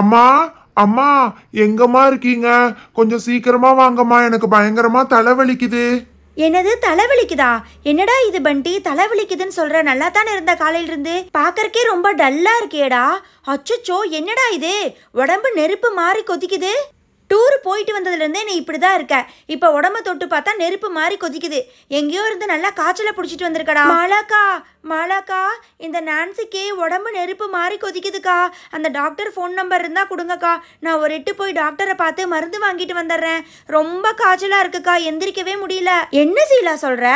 அம்மா அம்மா எங்கம்மா இருக்கீங்க கொஞ்சம் சீக்கிரமா வாங்கம்மா எனக்கு பயங்கரமா தலைவலிக்குது எனது தலைவலிக்குதா என்னடா இது பண்டி தலைவலிக்குதுன்னு சொல்ற நல்லா தானே இருந்த காலையில இருந்து பாக்கறக்கே ரொம்ப டல்லா இருக்கேடா அச்சோ என்னடா இது உடம்பு நெருப்பு மாறி கொதிக்குது டூர் போயிட்டு வந்ததுலேருந்தே நீ இப்படி தான் இருக்க இப்போ உடம்ப தொட்டு பார்த்தா நெருப்பு மாதிரி கொதிக்குது எங்கேயோ இருந்து நல்லா காய்ச்சலை பிடிச்சிட்டு வந்திருக்கடா மழக்கா மாலாக்கா இந்த நான்சிக்கே உடம்பு நெருப்பு மாதிரி கொதிக்குதுக்கா அந்த டாக்டர் ஃபோன் நம்பர் இருந்தால் கொடுங்கக்கா நான் ஒரு எட்டு போய் டாக்டரை பார்த்து மருந்து வாங்கிட்டு வந்துடுறேன் ரொம்ப காய்ச்சலாக இருக்குக்கா எந்திரிக்கவே முடியல என்ன சீலா சொல்கிற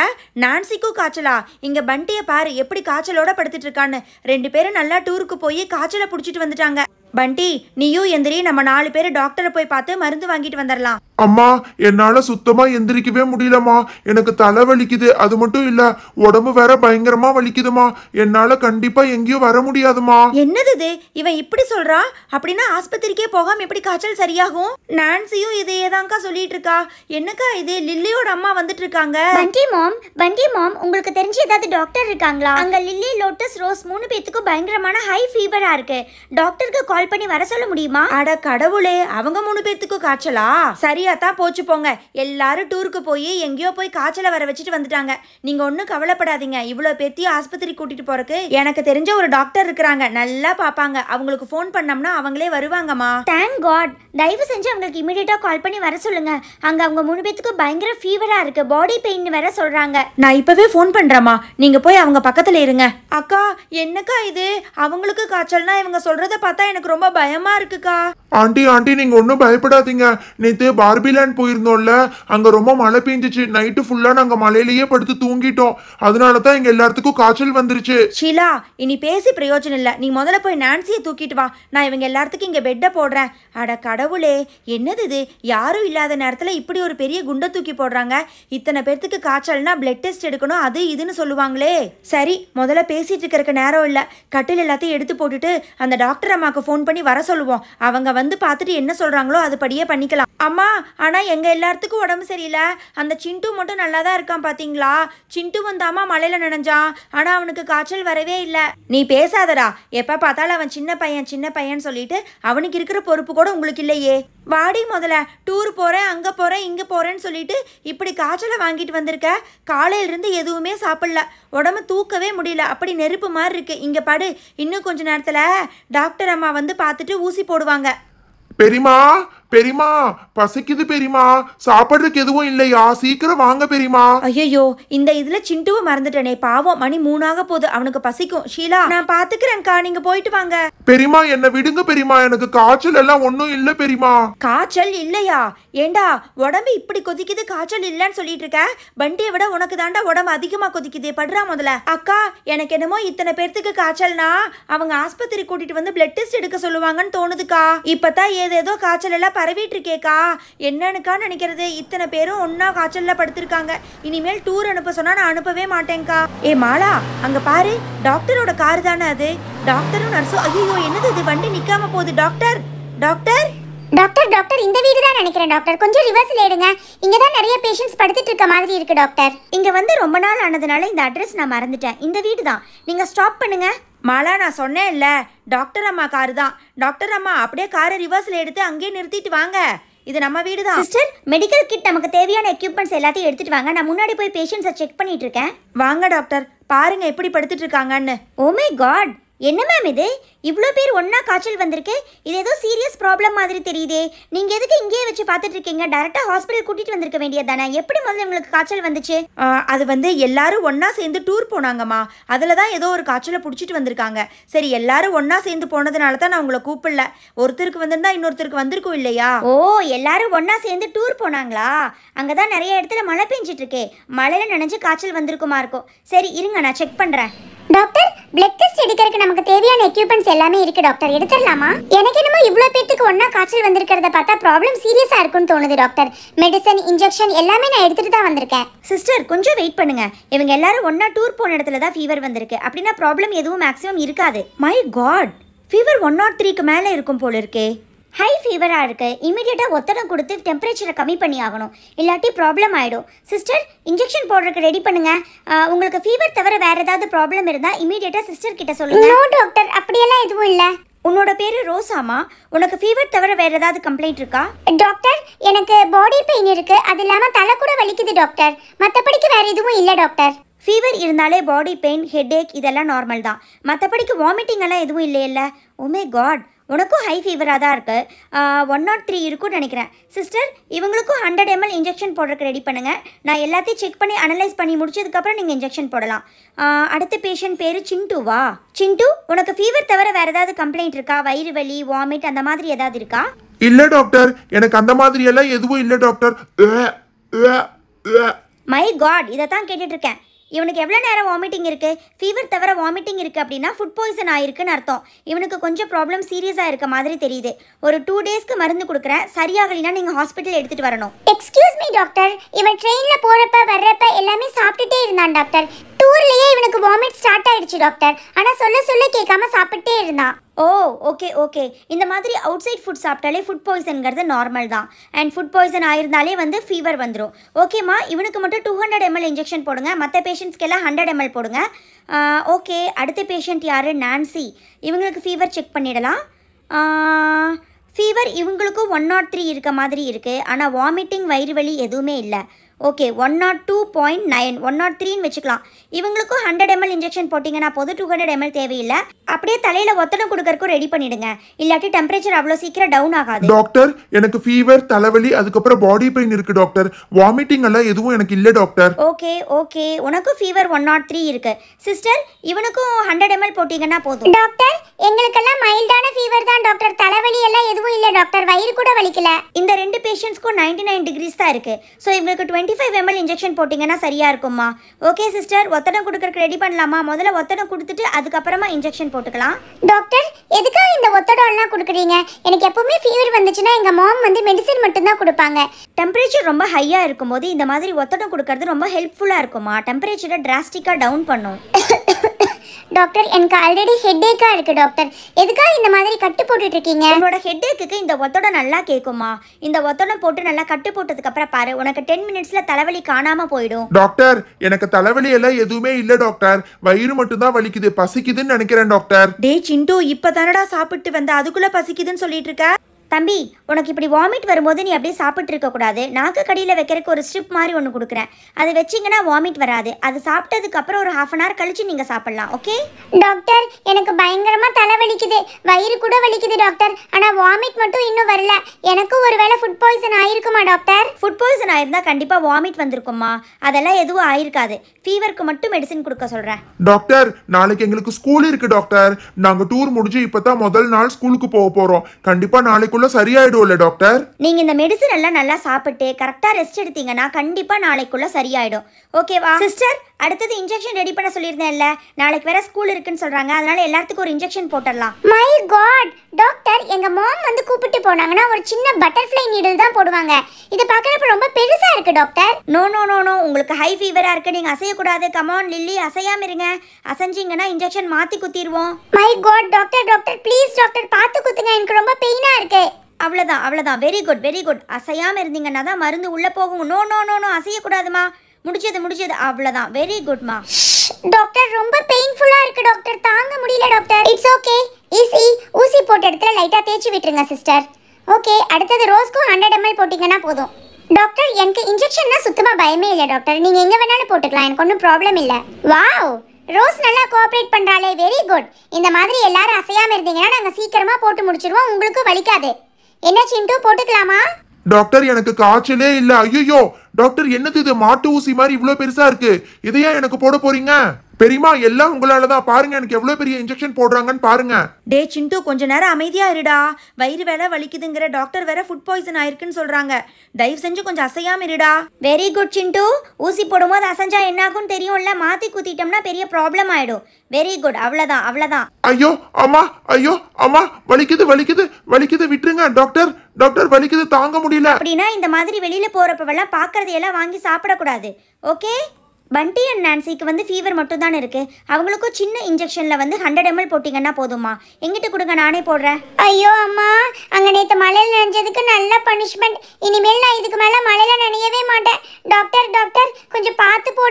நான்சிக்கும் காய்ச்சலா இங்கே பண்டியை பாரு எப்படி காய்ச்சலோட படுத்துட்டு இருக்கான்னு ரெண்டு பேரும் நல்லா டூருக்கு போய் காய்ச்சலை பிடிச்சிட்டு வந்துட்டாங்க பண்டி நீயும் எந்திரி நம்ம நாலு பேர் டாக்டரை போய் பார்த்து மருந்து வாங்கிட்டு வந்துடலாம் அம்மா என்னால சுத்தமா எந்திரிக்கவே முடியலம்மா எனக்கு தலை வலிக்குது அது மட்டும் இல்ல உடம்பு வேற பயங்கரமா வலிக்குதுமா என்னால கண்டிப்பா எங்கேயும் வர முடியாதுமா என்னது இது இவன் இப்படி சொல்றா அப்படின்னா ஆஸ்பத்திரிக்கே போகாம எப்படி காய்ச்சல் சரியாகும் நான்சியும் இதையே தான்க்கா சொல்லிட்டு இருக்கா என்னக்கா இது லில்லியோட அம்மா வந்துட்டு இருக்காங்க வண்டி மாம் வண்டி மாம் உங்களுக்கு தெரிஞ்ச ஏதாவது டாக்டர் இருக்காங்களா அங்க லில்லி லோட்டஸ் ரோஸ் மூணு பேத்துக்கும் பயங்கரமான ஹை ஃபீவரா இருக்கு டாக்டருக்கு கால் பண்ணி வர சொல்ல முடியுமா அட கடவுளே அவங்க மூணு பேத்துக்கும் காய்ச்சலா சரியா தான் போச்சு போங்க எல்லாரும் டூருக்கு போய் எங்கேயோ போய் காய்ச்சலை வர வச்சுட்டு வந்துட்டாங்க நீங்கள் ஒன்றும் கவலைப்படாதீங்க இவ்வளோ பேத்தியும் ஆஸ்பத்திரி கூட்டிகிட்டு போகிறக்கு எனக்கு தெரிஞ்ச ஒரு டாக்டர் இருக்கிறாங்க நல்லா பார்ப்பாங்க அவங்களுக்கு ஃபோன் பண்ணோம்னா அவங்களே வருவாங்கம்மா தேங்க் காட் தயவு செஞ்சு அவங்களுக்கு இமீடியட்டாக கால் பண்ணி வர சொல்லுங்க அங்கே அவங்க மூணு பேத்துக்கு பயங்கர ஃபீவராக இருக்கு பாடி பெயின் வேற சொல்கிறாங்க நான் இப்போவே ஃபோன் பண்ணுறேம்மா நீங்கள் போய் அவங்க பக்கத்தில் இருங்க அக்கா என்னக்கா இது அவங்களுக்கு காய்ச்சல்னா இவங்க சொல்கிறத பார்த்தா எனக்கு ரொம்ப பயமாக இருக்குக்கா ஆண்டி ஆண்டி நீங்கள் ஒன்றும் பயப்படாதீங்க நேற்று பார்பிலேண்ட் போயிருந்தோம்ல அங்க ரொம்ப மழை பெஞ்சிச்சு நைட்டு ஃபுல்லா நாங்க மலையிலேயே படுத்து தூங்கிட்டோம் அதனால தான் எங்க எல்லாத்துக்கும் காய்ச்சல் வந்துருச்சு ஷீலா இனி பேசி பிரயோஜனம் இல்லை நீ முதல்ல போய் நான்சியை தூக்கிட்டு வா நான் இவங்க எல்லாத்துக்கும் இங்க பெட்டை போடுறேன் அட கடவுளே என்னது இது யாரும் இல்லாத நேரத்துல இப்படி ஒரு பெரிய குண்டை தூக்கி போடுறாங்க இத்தனை பேர்த்துக்கு காய்ச்சல்னா பிளட் டெஸ்ட் எடுக்கணும் அது இதுன்னு சொல்லுவாங்களே சரி முதல்ல பேசிட்டு இருக்கிறக்கு நேரம் இல்லை கட்டில் எல்லாத்தையும் எடுத்து போட்டுட்டு அந்த டாக்டர் அம்மாவுக்கு ஃபோன் பண்ணி வர சொல்லுவோம் அவங்க வந்து பார்த்துட்டு என்ன சொல்றாங்களோ அதுபடியே பண்ணிக்கலாம் அம்மா ஆனால் எங்கள் எல்லாத்துக்கும் உடம்பு சரியில்லை அந்த சிண்டு மட்டும் நல்லா தான் இருக்கான் பார்த்தீங்களா சிண்டு வந்தாமா மலையில் நினைஞ்சான் ஆனால் அவனுக்கு காய்ச்சல் வரவே இல்லை நீ பேசாதடா எப்போ பார்த்தாலும் அவன் சின்ன பையன் சின்ன பையன் சொல்லிட்டு அவனுக்கு இருக்கிற பொறுப்பு கூட உங்களுக்கு இல்லையே வாடி முதல்ல டூர் போகிறேன் அங்கே போகிறேன் இங்கே போகிறேன்னு சொல்லிட்டு இப்படி காய்ச்சலை வாங்கிட்டு வந்திருக்க காலையிலிருந்து எதுவுமே சாப்பிடல உடம்பு தூக்கவே முடியல அப்படி நெருப்பு மாதிரி இருக்குது இங்கே படு இன்னும் கொஞ்ச நேரத்தில் டாக்டர் அம்மா வந்து பார்த்துட்டு ஊசி போடுவாங்க பெரியமா பெரியமா பசிக்குது பெரியமா சாப்பிட்றதுக்கு எதுவும் இல்லையா சீக்கிரம் வாங்க பெரியமா ஐயோ இந்த இதுல சிண்டுவை மறந்துட்டனே பாவம் மணி மூணாக போகுது அவனுக்கு பசிக்கும் ஷீலா நான் பாத்துக்கிறேன்க்கா நீங்க போயிட்டு வாங்க பெரியமா என்ன விடுங்க பெரியமா எனக்கு காய்ச்சல் எல்லாம் ஒன்றும் இல்ல பெரியமா காய்ச்சல் இல்லையா ஏண்டா உடம்பு இப்படி கொதிக்குது காய்ச்சல் இல்லைன்னு சொல்லிட்டு இருக்க வண்டியை விட உனக்கு தாண்டா உடம்பு அதிகமா கொதிக்குது படுறா முதல்ல அக்கா எனக்கு என்னமோ இத்தனை பேர்த்துக்கு காய்ச்சல்னா அவங்க ஆஸ்பத்திரி கூட்டிட்டு வந்து பிளட் டெஸ்ட் எடுக்க சொல்லுவாங்கன்னு தோணுதுக்கா இப்பதான் ஏதேதோ காய்ச்சல் எல்லாம் பரவிட்டுருக்கேக்கா என்னனுக்கா நினைக்கிறது இத்தனை பேரும் ஒன்றா காய்ச்சலில் படுத்திருக்காங்க இனிமேல் டூர் அனுப்ப சொன்னால் நான் அனுப்பவே மாட்டேங்க்கா ஏ மாலா அங்கே பாரு டாக்டரோட கார் தானே அது டாக்டரும் நர்ஸும் ஐயோ என்னது இது வண்டி நிற்காம போகுது டாக்டர் டாக்டர் டாக்டர் டாக்டர் இந்த வீடு தான் நினைக்கிறேன் டாக்டர் கொஞ்சம் ரிவர்ஸில் எடுங்க இங்கே தான் நிறைய பேஷண்ட்ஸ் படுத்துட்டு இருக்க மாதிரி இருக்கு டாக்டர் இங்கே வந்து ரொம்ப நாள் ஆனதுனால இந்த அட்ரஸ் நான் மறந்துட்டேன் இந்த வீடு தான் நீங்கள் ஸ்டாப் பண்ணுங்கள் மாலா நான் சொன்னேன்ல டாக்டர் அம்மா காரு தான் டாக்டர் அம்மா அப்படியே காரை ரிவர்ஸில் எடுத்து அங்கேயே நிறுத்திட்டு வாங்க இது நம்ம வீடு தான் சிஸ்டர் மெடிக்கல் கிட் நமக்கு தேவையான எக்யூப்மெண்ட்ஸ் எல்லாத்தையும் எடுத்துட்டு வாங்க நான் முன்னாடி போய் பேஷண்ட்ஸை செக் பண்ணிட்டு இருக்கேன் வாங்க டாக்டர் பாருங்க எப்படி படுத்துட்டு இருக்காங்கன்னு ஓமே oh காட் என்ன மேம் இது இவ்வளோ பேர் ஒன்றா காய்ச்சல் வந்திருக்கு இது ஏதோ சீரியஸ் ப்ராப்ளம் மாதிரி தெரியுதே நீங்கள் எதுக்கு இங்கேயே வச்சு பார்த்துட்டு இருக்கீங்க டேரெக்டாக ஹாஸ்பிட்டல் கூட்டிகிட்டு வந்திருக்க வேண்டியதானே எப்படி முதல்ல உங்களுக்கு காய்ச்சல் வந்துச்சு அது வந்து எல்லாரும் ஒன்றா சேர்ந்து டூர் போனாங்கம்மா அதில் தான் ஏதோ ஒரு காய்ச்சலை பிடிச்சிட்டு வந்திருக்காங்க சரி எல்லாரும் ஒன்றா சேர்ந்து போனதுனால தான் நான் உங்களை கூப்பிடல ஒருத்தருக்கு வந்திருந்தா இன்னொருத்தருக்கு வந்திருக்கும் இல்லையா ஓ எல்லாரும் ஒன்றா சேர்ந்து டூர் போனாங்களா அங்கே தான் நிறைய இடத்துல மழை பெஞ்சிட்ருக்கே மழையில் நினைஞ்சு காய்ச்சல் வந்திருக்குமா இருக்கும் சரி இருங்க நான் செக் பண்ணுறேன் டாக்டர் பிளட் டெஸ்ட் எடுக்கிறதுக்கு நமக்கு தேவையான எக்யூப்மெண்ட்ஸ் எல்லாமே இருக்கு டாக்டர் எடுத்துடலாமா எனக்கு என்னமோ இவ்வளோ பேத்துக்கு ஒன்றா காய்ச்சல் வந்திருக்கிறத பார்த்தா ப்ராப்ளம் சீரியஸாக இருக்கும்னு தோணுது டாக்டர் மெடிசன் இன்ஜெக்ஷன் எல்லாமே நான் எடுத்துட்டு தான் வந்திருக்கேன் சிஸ்டர் கொஞ்சம் வெயிட் பண்ணுங்க இவங்க எல்லாரும் ஒன்றா டூர் போன இடத்துல தான் ஃபீவர் வந்திருக்கு அப்படின்னா ப்ராப்ளம் எதுவும் மேக்ஸிமம் இருக்காது my god fever one nought த்ரீக்கு மேலே இருக்கும் போல இருக்கே ஹை ஃபீவராக இருக்குது இமீடியட்டாக ஒத்தடம் கொடுத்து டெம்பரேச்சரை கம்மி பண்ணி ஆகணும் இல்லாட்டி ப்ராப்ளம் ஆகிடும் சிஸ்டர் இன்ஜெக்ஷன் போடுறதுக்கு ரெடி பண்ணுங்கள் உங்களுக்கு ஃபீவர் தவிர வேறு ஏதாவது ப்ராப்ளம் இருந்தால் இமீடியட்டாக சிஸ்டர் கிட்ட சொல்லுங்கள் நோ டாக்டர் அப்படியெல்லாம் எதுவும் இல்லை உன்னோட பேர் ரோசாமா உனக்கு ஃபீவர் தவிர வேறு ஏதாவது கம்ப்ளைண்ட் இருக்கா டாக்டர் எனக்கு பாடி பெயின் இருக்குது அது இல்லாமல் தலை கூட வலிக்குது டாக்டர் மற்றபடிக்கு வேறு எதுவும் இல்லை டாக்டர் ஃபீவர் இருந்தாலே பாடி பெயின் ஹெட் ஏக் இதெல்லாம் நார்மல் தான் மற்றபடிக்கு வாமிட்டிங் எல்லாம் எதுவும் இல்லையில்ல ஓமே oh காட் உனக்கும் ஹை ஃபீவராக தான் இருக்குது ஒன் நாட் த்ரீ இருக்குன்னு நினைக்கிறேன் சிஸ்டர் இவங்களுக்கும் ஹண்ட்ரட் எம்எல் இன்ஜெக்ஷன் போடுறதுக்கு ரெடி பண்ணுங்கள் நான் எல்லாத்தையும் செக் பண்ணி அனலைஸ் பண்ணி முடிச்சதுக்கப்புறம் நீங்கள் இன்ஜெக்ஷன் போடலாம் அடுத்த பேஷண்ட் பேர் சிண்டுவா சிண்டு உனக்கு ஃபீவர் தவிர வேறு ஏதாவது கம்ப்ளைண்ட் இருக்கா வயிறு வலி வாமிட் அந்த மாதிரி ஏதாவது இருக்கா இல்லை டாக்டர் எனக்கு அந்த மாதிரி எல்லாம் எதுவும் இல்லை டாக்டர் மை காட் இதை தான் கேட்டுட்ருக்கேன் இவனுக்கு எவ்வளோ நேரம் வாமிட்டிங் இருக்குது ஃபீவர் தவிர வாமிட்டிங் இருக்குது அப்படின்னா ஃபுட் பாய்சன் ஆயிருக்குன்னு அர்த்தம் இவனுக்கு கொஞ்சம் ப்ராப்ளம் சீரியஸாக இருக்க மாதிரி தெரியுது ஒரு டூ டேஸ்க்கு மருந்து கொடுக்குறேன் சரியாகலைன்னா நீங்கள் ஹாஸ்பிட்டல் எடுத்துகிட்டு வரணும் எக்ஸ்கியூஸ் மீ டாக்டர் இவன் ட்ரெயினில் போகிறப்ப வர்றப்ப எல்லாமே சாப்பிட்டுட்டே இருந்தான் டாக்டர் டூர்லேயே இவனுக்கு வாமிட் ஸ்டார்ட் ஆயிடுச்சு டாக்டர் ஆனால் சொல்ல சொல்ல கேட்காம சாப்பிட்டே இருந்தான் ஓ ஓகே ஓகே இந்த மாதிரி அவுட் சைட் ஃபுட் சாப்பிட்டாலே ஃபுட் பாய்சனுங்கிறது நார்மல் தான் அண்ட் ஃபுட் பாய்சன் ஆயிருந்தாலே வந்து ஃபீவர் வந்துடும் ஓகேம்மா இவனுக்கு மட்டும் டூ ஹண்ட்ரட் எம்எல் இன்ஜெக்ஷன் போடுங்க மற்ற பேஷண்ட்ஸ்க்கெல்லாம் ஹண்ட்ரட் எம்எல் போடுங்க ஓகே அடுத்த பேஷண்ட் யார் நான்சி இவங்களுக்கு ஃபீவர் செக் பண்ணிடலாம் ஃபீவர் இவங்களுக்கும் ஒன் நாட் த்ரீ இருக்க மாதிரி இருக்குது ஆனால் வாமிட்டிங் வயிறு வலி எதுவுமே இல்லை okay one nought two point nine one nought த்ரீன்னு வச்சுக்கலாம் இவங்களுக்கும் ஹண்ட்ரட் எம்எல் இன்ஜெக்ஷன் போட்டிங்கன்னா போது டூ ஹண்ட்ரட் எம்எல் தேவையில்லை அப்படியே தலையில் ஒத்தனம் கொடுக்கறக்கும் ரெடி பண்ணிடுங்க இல்லாட்டி டெம்பரேச்சர் அவ்வளோ சீக்கிரம் டவுன் ஆகாது டாக்டர் எனக்கு ஃபீவர் தலைவலி அதுக்கப்புறம் பாடி பெயின் இருக்கு டாக்டர் வாமிட்டிங் எல்லாம் எதுவும் எனக்கு இல்லை டாக்டர் ஓகே ஓகே உனக்கும் ஃபீவர் ஒன் நாட் த்ரீ இருக்கு சிஸ்டர் இவனுக்கும் ஹண்ட்ரட் எம்எல் போட்டிங்கன்னா போதும் டாக்டர் எங்களுக்கெல்லாம் மைல்டு டாக்டர் தலைவலி எல்லாம் எதுவும் இல்லை டாக்டர் வயிறு கூட வலிக்கல இந்த ரெண்டு பேஷண்ட்ஸ்க்கும் நைன்டி நைன் டிகிரிஸ் தான் இருக்கு ஸோ இவங்களுக்கு டுவெண்ட்டி ஃபைவ் எம்எல் இன்ஜெக்ஷன் போட்டிங்கன்னா சரியா இருக்கும்மா ஓகே சிஸ்டர் ஒத்தடம் கொடுக்கறக்கு ரெடி பண்ணலாமா முதல்ல ஒத்தடம் கொடுத்துட்டு அதுக்கப்புறமா இன்ஜெக்ஷன் போட்டுக்கலாம் டாக்டர் எதுக்காக இந்த ஒத்தடம் எல்லாம் கொடுக்குறீங்க எனக்கு எப்பவுமே ஃபீவர் வந்துச்சுன்னா எங்கள் மாம் வந்து மெடிசன் மட்டும்தான் கொடுப்பாங்க டெம்பரேச்சர் ரொம்ப ஹையாக இருக்கும்போது இந்த மாதிரி ஒத்தடம் கொடுக்கறது ரொம்ப ஹெல்ப்ஃபுல்லாக இருக்குமா டெம்பரேச்சரை டிராஸ்டிக்காக டவுன் பண்ணும் டாக்டர் எனக்கு ஆல்ரெடி ஹெட்டேக்காக இருக்குது டாக்டர் எதுக்காக இந்த மாதிரி கட்டு போட்டுட்டு இருக்கீங்க உன்னோட ஹெட்டேக்கு இந்த ஒத்தோட நல்லா கேட்குமா இந்த ஒத்தோடம் போட்டு நல்லா கட்டு போட்டதுக்கு அப்புறம் பாரு உனக்கு டென் மினிட்ஸ்ல தலைவலி காணாம போயிடும் டாக்டர் எனக்கு தலைவலி எல்லாம் எதுவுமே இல்ல டாக்டர் வயிறு மட்டும் தான் வலிக்குது பசிக்குதுன்னு நினைக்கிறேன் டாக்டர் டே சிண்டு இப்ப தானடா சாப்பிட்டு வந்த அதுக்குள்ள பசிக்குதுன்னு சொல்லிட்டு இருக்க தம்பி உனக்கு இப்படி வாமிட் வரும்போது நீ அப்படியே சாப்பிட்டு இருக்கக்கூடாது நாக்கு கடியில் வைக்கிறதுக்கு ஒரு ஸ்ட்ரிப் மாதிரி ஒன்று கொடுக்குறேன் அதை வச்சிங்கன்னா வாமிட் வராது அது சாப்பிட்டதுக்கப்புறம் ஒரு ஹாஃப் அன் ஹவர் கழித்து நீங்கள் சாப்பிட்லாம் ஓகே டாக்டர் எனக்கு பயங்கரமாக தலை வலிக்குது வயிறு கூட வலிக்குது டாக்டர் ஆனால் வாமிட் மட்டும் இன்னும் வரல எனக்கும் ஒரு வேளை ஃபுட் பாய்சன் ஆயிருக்குமா டாக்டர் ஃபுட் பாய்சன் ஆயிருந்தால் கண்டிப்பாக வாமிட் வந்திருக்குமா அதெல்லாம் எதுவும் ஆயிருக்காது ஃபீவருக்கு மட்டும் மெடிசின் கொடுக்க சொல்கிறேன் டாக்டர் நாளைக்கு எங்களுக்கு ஸ்கூல் இருக்குது டாக்டர் நாங்கள் டூர் முடிஞ்சு இப்போ தான் முதல் நாள் ஸ்கூலுக்கு போக போகிறோம் கண்டிப்பாக நாளைக்கு அதுக்குள்ள சரியாயிடும்ல டாக்டர் நீங்க இந்த மெடிசன் எல்லாம் நல்லா சாப்பிட்டு கரெக்டா ரெஸ்ட் எடுத்தீங்கன்னா கண்டிப்பா நாளைக்குள்ள சரியாயிடும் ஓகேவா சிஸ்டர் அடுத்தது இன்ஜெக்ஷன் ரெடி பண்ண சொல்லியிருந்தேன்ல நாளைக்கு வேற ஸ்கூல் இருக்குன்னு சொல்றாங்க அதனால எல்லாத்துக்கும் ஒரு இன்ஜெக்ஷன் போட்டுடலாம் மை காட் டாக்டர் எங்க மாம் வந்து கூப்பிட்டு போனாங்கன்னா ஒரு சின்ன பட்டர்ஃப்ளை நீடல் தான் போடுவாங்க இது பார்க்கறப்ப ரொம்ப பெருசா இருக்கு doctor no no no no உங்களுக்கு ஹை ஃபீவரா இருக்கு நீங்க அசையக்கூடாது கமான் லில்லி அசையாம இருங்க அசைஞ்சீங்கன்னா இன்ஜெக்ஷன் மாத்தி குத்திடுவோம் my god doctor doctor please doctor பார்த்து குத்துங்க எனக்கு ரொம்ப பெயினா இருக்கு அவ்வளோதான் அவ்வளோதான் வெரி குட் வெரி குட் அசையாமல் இருந்தீங்கன்னா தான் மருந்து உள்ளே போகும் நோ நோ நோ நோ அசையக்கூடாதுமா முடிச்சது முடிச்சது அவ்வளோதான் வெரி குட்மா டாக்டர் ரொம்ப பெயின்ஃபுல்லாக இருக்குது டாக்டர் தாங்க முடியல டாக்டர் இட்ஸ் ஓகே ஈஸி ஊசி போட்ட இடத்துல லைட்டாக தேய்ச்சி விட்டுருங்க சிஸ்டர் ஓகே அடுத்தது ரோஸ்க்கும் ஹண்ட்ரட் எம்எல் போட்டிங்கன்னா போதும் டாக்டர் எனக்கு இன்ஜெக்ஷன்னா சுத்தமாக பயமே இல்லை டாக்டர் நீங்கள் எங்கே வேணாலும் போட்டுக்கலாம் எனக்கு ஒன்றும் ப்ராப்ளம் இல்லை வாவ் ரோஸ் நல்லா கோஆப்ரேட் பண்ணுறாளே வெரி குட் இந்த மாதிரி எல்லாரும் அசையாமல் இருந்தீங்கன்னா நாங்கள் சீக்கிரமாக போட்டு முடிச்சிருவோம் உங்களுக்கும் வலிக்காது என்ன சிண்டு போட்டுக்கலாமா டாக்டர் எனக்கு காய்ச்சலே இல்ல ஐயோ டாக்டர் என்னது இது மாட்டு ஊசி மாதிரி இவ்வளவு பெருசா இருக்கு இதையா எனக்கு போட போறீங்க பெரியமா எல்லாம் உங்களால தான் பாருங்க எனக்கு எவ்வளவு பெரிய இன்ஜெக்ஷன் போடுறாங்கன்னு பாருங்க டே சிண்டு கொஞ்ச நேரம் அமைதியா இருடா வயிறு வேற வலிக்குதுங்கிற டாக்டர் வேற ஃபுட் பாய்சன் ஆயிருக்குன்னு சொல்றாங்க தயவு செஞ்சு கொஞ்சம் அசையாம இருடா வெரி குட் சிண்டு ஊசி போடும்போது அசஞ்சா என்ன ஆகும் தெரியும்ல மாத்தி குத்திட்டோம்னா பெரிய ப்ராப்ளம் ஆயிடும் வெரி குட் அவ்வளவுதான் அவ்வளவுதான் ஐயோ அம்மா ஐயோ அம்மா வலிக்குது வலிக்குது வலிக்குது விட்டுருங்க டாக்டர் டாக்டர் வலிக்குது தாங்க முடியல அப்படின்னா இந்த மாதிரி வெளியில போறப்பவெல்லாம் பாக்குறதையெல்லாம் வாங்கி சாப்பிடக்கூடாது ஓகே பண்டி அண்ட் நான்சிக்கு வந்து ஃபீவர் மட்டும் தானே இருக்குது அவங்களுக்கும் சின்ன இன்ஜெக்ஷனில் வந்து ஹண்ட்ரட் எம்எல் போட்டிங்கன்னா போதுமா எங்கிட்ட கொடுங்க நானே போடுறேன் ஐயோ அம்மா அங்கே நேற்று மழையில் நனைஞ்சதுக்கு நல்ல பனிஷ்மெண்ட் இனிமேல் நான் இதுக்கு மேலே மழையில் நனையவே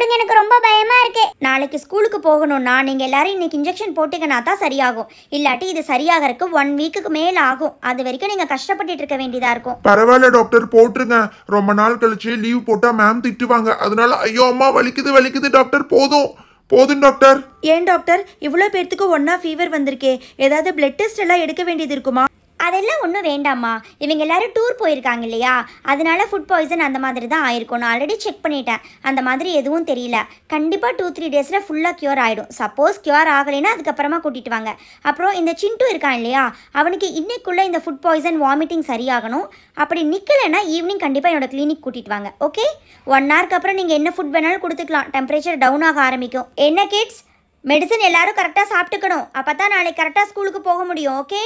போடுங்க எனக்கு ரொம்ப பயமா இருக்கு நாளைக்கு ஸ்கூலுக்கு போகணும்னா நீங்க எல்லாரும் இன்னைக்கு இன்ஜெக்ஷன் போட்டுக்கனா தான் சரியாகும் இல்லாட்டி இது சரியாகிறதுக்கு ஒன் வீக்குக்கு மேல ஆகும் அது வரைக்கும் நீங்க கஷ்டப்பட்டுட்டு இருக்க வேண்டியதா இருக்கும் பரவாயில்ல டாக்டர் போட்டுருங்க ரொம்ப நாள் கழிச்சு லீவ் போட்டா மேம் திட்டுவாங்க அதனால ஐயோ அம்மா வலிக்குது வலிக்குது டாக்டர் போதும் போதும் டாக்டர் ஏன் டாக்டர் இவ்வளோ பேர்த்துக்கு ஒன்னா ஃபீவர் வந்திருக்கே ஏதாவது பிளட் டெஸ்ட் எல்லாம் எடுக்க வேண்டியது இருக்குமா அதெல்லாம் ஒன்றும் வேண்டாம்மா இவங்க எல்லோரும் டூர் போயிருக்காங்க இல்லையா அதனால ஃபுட் பாய்சன் அந்த மாதிரி தான் ஆயிருக்கும் நான் ஆல்ரெடி செக் பண்ணிட்டேன் அந்த மாதிரி எதுவும் தெரியல கண்டிப்பாக டூ த்ரீ டேஸில் ஃபுல்லாக க்யூர் ஆகிடும் சப்போஸ் க்யூர் ஆகலைன்னா அதுக்கப்புறமா கூட்டிகிட்டு வாங்க அப்புறம் இந்த சிண்டு இருக்கான் இல்லையா அவனுக்கு இன்னைக்குள்ளே இந்த ஃபுட் பாய்சன் வாமிட்டிங் சரியாகணும் அப்படி நிற்கலைன்னா ஈவினிங் கண்டிப்பாக என்னோடய கிளினிக் கூட்டிகிட்டு வாங்க ஓகே ஒன் ஹவருக்கு அப்புறம் நீங்கள் என்ன ஃபுட் வேணாலும் கொடுத்துக்கலாம் டெம்பரேச்சர் டவுன் ஆக ஆரம்பிக்கும் என்ன கிட்ஸ் மெடிசன் எல்லாரும் கரெக்டாக சாப்பிட்டுக்கணும் அப்போ தான் நாளைக்கு கரெக்டாக ஸ்கூலுக்கு போக முடியும் ஓகே